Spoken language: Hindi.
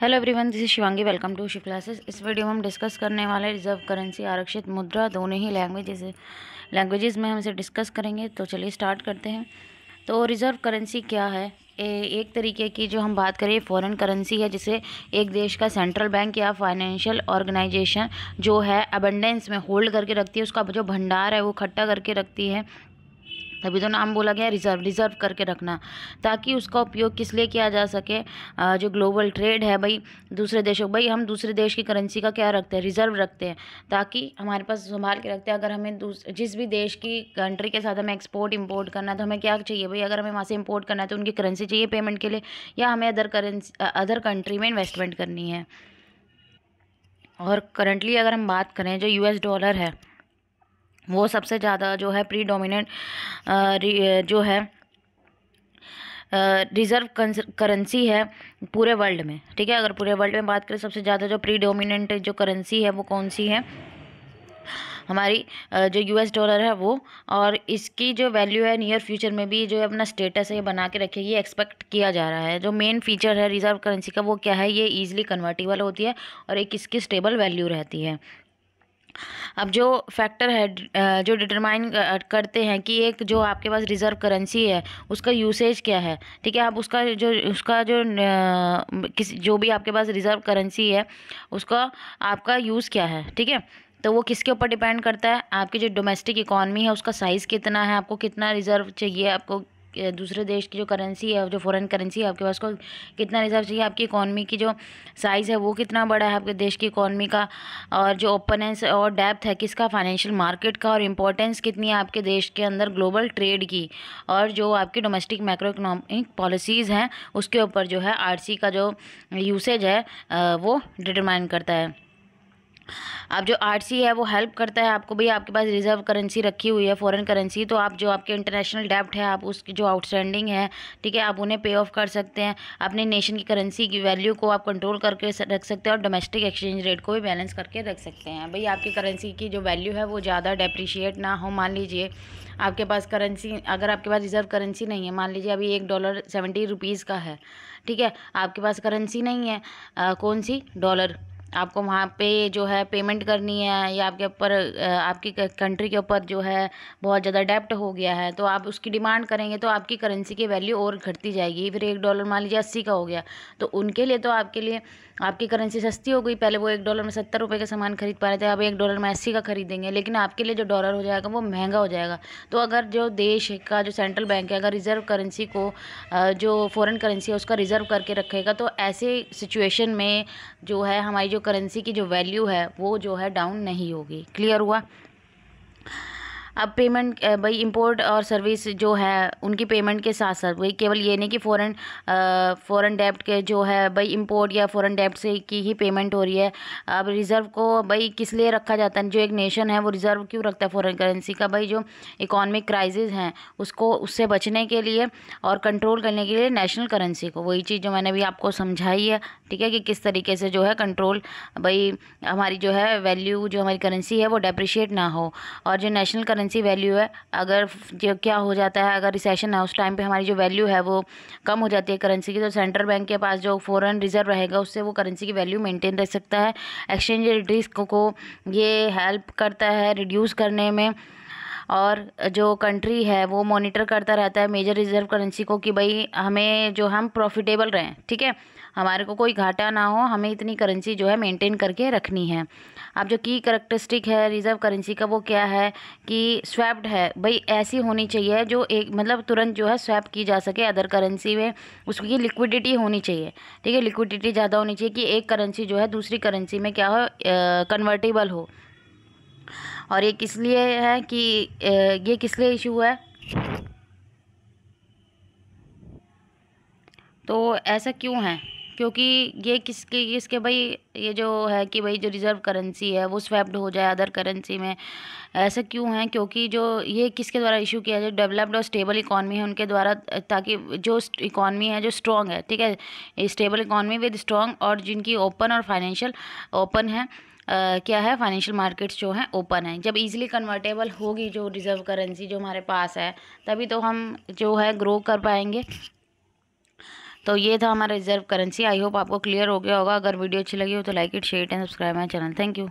hello everyone this is Shivangi welcome to Shiv classes इस वीडियो में हम डिस्कस करने वाले रिजर्व करेंसी आरक्षित मुद्रा दोनों ही लैंग्वेजेस लैंग्वेजेस में हम इसे डिस्कस करेंगे तो चलिए स्टार्ट करते हैं तो रिज़र्व करेंसी क्या है ए, एक तरीके की जो हम बात करें फॉरेन करेंसी है जिसे एक देश का सेंट्रल बैंक या फाइनेंशियल ऑर्गेनाइजेशन जो है अबंडेंस में होल्ड करके रखती है उसका जो भंडार है वो इकट्ठा करके रखती है तभी तो नाम बोला गया रिजर्व रिजर्व करके रखना ताकि उसका उपयोग किस लिए किया जा सके जो ग्लोबल ट्रेड है भाई दूसरे देशों भाई हम दूसरे देश की करेंसी का क्या रखते हैं रिजर्व रखते हैं ताकि हमारे पास संभाल के रखते हैं अगर हमें जिस भी देश की कंट्री के साथ हमें एक्सपोर्ट इम्पोर्ट करना है तो हमें क्या चाहिए भाई अगर हमें वहाँ से इम्पोर्ट करना है तो उनकी करेंसी चाहिए पेमेंट के लिए या हमें अदर करेंसी अदर कंट्री में इन्वेस्टमेंट करनी है और करंटली अगर हम बात करें जो एस डॉलर है वो सबसे ज़्यादा जो है प्री डोमिनेंट जो है रिज़र्व करेंसी है पूरे वर्ल्ड में ठीक है अगर पूरे वर्ल्ड में बात करें सबसे ज़्यादा जो प्री डोमिनेंट जो करेंसी है वो कौन सी है हमारी जो यूएस डॉलर है वो और इसकी जो वैल्यू है नियर फ्यूचर में भी जो है अपना स्टेटस है ये बना के रखेगी एक्सपेक्ट किया जा रहा है जो मेन फीचर है रिजर्व करेंसी का वो क्या है ये ईजिली कन्वर्टेबल होती है और एक इसकी स्टेबल वैल्यू रहती है अब जो फैक्टर है जो डिटरमाइन करते हैं कि एक जो आपके पास रिज़र्व करेंसी है उसका यूसेज क्या है ठीक है आप उसका जो उसका जो किस जो भी आपके पास रिज़र्व करेंसी है उसका आपका यूज़ क्या है ठीक है तो वो किसके ऊपर डिपेंड करता है आपकी जो डोमेस्टिक इकॉनमी है उसका साइज़ कितना है आपको कितना रिज़र्व चाहिए आपको दूसरे देश की जो करेंसी है जो फॉरेन करेंसी है आपके पास को कितना रिजर्व चाहिए आपकी इकॉनमी की जो साइज़ है वो कितना बड़ा है आपके देश की इकॉनमी का और जो ओपनेंस और डेप्थ है किसका फाइनेंशियल मार्केट का और इम्पोर्टेंस कितनी है आपके देश के अंदर ग्लोबल ट्रेड की और जो आपकी डोमेस्टिक माइक्रो इकोनॉमिक पॉलिसीज़ हैं उसके ऊपर जो है आर का जो यूसेज है वो डिटरमाइन करता है आप जो सी है वो हेल्प करता है आपको भाई आपके पास रिजर्व करेंसी रखी हुई है फॉरेन करेंसी तो आप जो आपके इंटरनेशनल डेप्ट है आप उसकी जो आउटस्टैंडिंग है ठीक है आप उन्हें पे ऑफ कर सकते हैं अपने नेशन की करेंसी की वैल्यू को आप कंट्रोल करके रख सकते हैं और डोमेस्टिक एक्सचेंज रेट को भी बैलेंस करके रख सकते हैं भाई आपकी करेंसी की जो वैल्यू है वो ज़्यादा डेप्रिशिएट ना हो मान लीजिए आपके पास करेंसी अगर आपके पास रिजर्व करेंसी नहीं है मान लीजिए अभी एक डॉलर सेवेंटी रुपीज़ का है ठीक है आपके पास करेंसी नहीं है आ, कौन सी डॉलर आपको वहाँ पे जो है पेमेंट करनी है या आपके ऊपर आपकी कंट्री के ऊपर जो है बहुत ज़्यादा डेप्ट हो गया है तो आप उसकी डिमांड करेंगे तो आपकी करेंसी की वैल्यू और घटती जाएगी फिर एक डॉलर मान लीजिए अस्सी का हो गया तो उनके लिए तो आपके लिए आपकी करेंसी सस्ती हो गई पहले वो एक डॉलर में सत्तर रुपये का सामान खरीद पा रहे थे अब एक डॉलर में अस्सी का खरीदेंगे लेकिन आपके लिए जो डॉलर हो जाएगा वो महंगा हो जाएगा तो अगर जो देश का जो सेंट्रल बैंक है अगर रिज़र्व करेंसी को जो फॉरेन करेंसी है उसका रिज़र्व करके रखेगा तो ऐसे सिचुएशन में जो है हमारी जो करेंसी की जो वैल्यू है वो जो है डाउन नहीं होगी क्लियर हुआ अब पेमेंट भाई इंपोर्ट और सर्विस जो है उनकी पेमेंट के साथ साथ वही केवल ये नहीं कि फ़ौरन फ़ौरन डेप्ट के जो है भाई इंपोर्ट या फ़ौरन डेप्ट से की ही पेमेंट हो रही है अब रिज़र्व को भाई किस लिए रखा जाता है जो एक नेशन है वो रिज़र्व क्यों रखता है फ़ौरन करेंसी का भाई जो इकोनॉमिक क्राइसिस हैं उसको उससे बचने के लिए और कंट्रोल करने के लिए नेशनल करेंसी को वही चीज़ जो मैंने भी आपको समझाई है ठीक है कि किस तरीके से जो है कंट्रोल भाई हमारी जो है वैल्यू जो हमारी करेंसी है वो डेप्रिशिएट ना हो और जो नेशनल करेंसी करेंसी वैल्यू है अगर जो क्या हो जाता है अगर रिसेशन है उस टाइम पे हमारी जो वैल्यू है वो कम हो जाती है करेंसी की तो सेंट्रल बैंक के पास जो फॉरेन रिजर्व रहेगा उससे वो करेंसी की वैल्यू मेंटेन रह सकता है एक्सचेंज रेट रिस्क को ये हेल्प करता है रिड्यूस करने में और जो कंट्री है वो मॉनिटर करता रहता है मेजर रिज़र्व करेंसी को कि भाई हमें जो हम प्रॉफिटेबल रहें ठीक है हमारे को कोई घाटा ना हो हमें इतनी करेंसी जो है मेंटेन करके रखनी है अब जो की करेक्टरिस्टिक है रिज़र्व करेंसी का वो क्या है कि स्वैप्ड है भाई ऐसी होनी चाहिए जो एक मतलब तुरंत जो है स्वैप की जा सके अदर करेंसी में उसकी लिक्विडिटी होनी चाहिए ठीक है लिक्विडिटी ज़्यादा होनी चाहिए कि एक करेंसी जो है दूसरी करेंसी में क्या हो कन्वर्टेबल हो और ये किस लिए है कि ये किस लिए इशू है तो ऐसा क्यों है क्योंकि ये किसके इसके भाई ये जो है कि भाई जो रिज़र्व करेंसी है वो स्वैप्ड हो जाए अदर करेंसी में ऐसा क्यों है क्योंकि जो ये किसके द्वारा इशू किया जाए डेवलप्ड और स्टेबल इकॉनमी है उनके द्वारा ताकि जो इकॉनमी है जो स्ट्रॉन्ग है ठीक है स्टेबल इकॉनमी विद स्ट्रॉन्ग और जिनकी ओपन और फाइनेंशियल ओपन है Uh, क्या है फाइनेंशियल मार्केट्स जो हैं ओपन हैं जब इजीली कन्वर्टेबल होगी जो रिज़र्व करेंसी जो हमारे पास है तभी तो हम जो है ग्रो कर पाएंगे तो ये था हमारा रिजर्व करेंसी आई होप आपको क्लियर हो गया होगा अगर वीडियो अच्छी लगी हो तो like it share and subscribe my channel thank you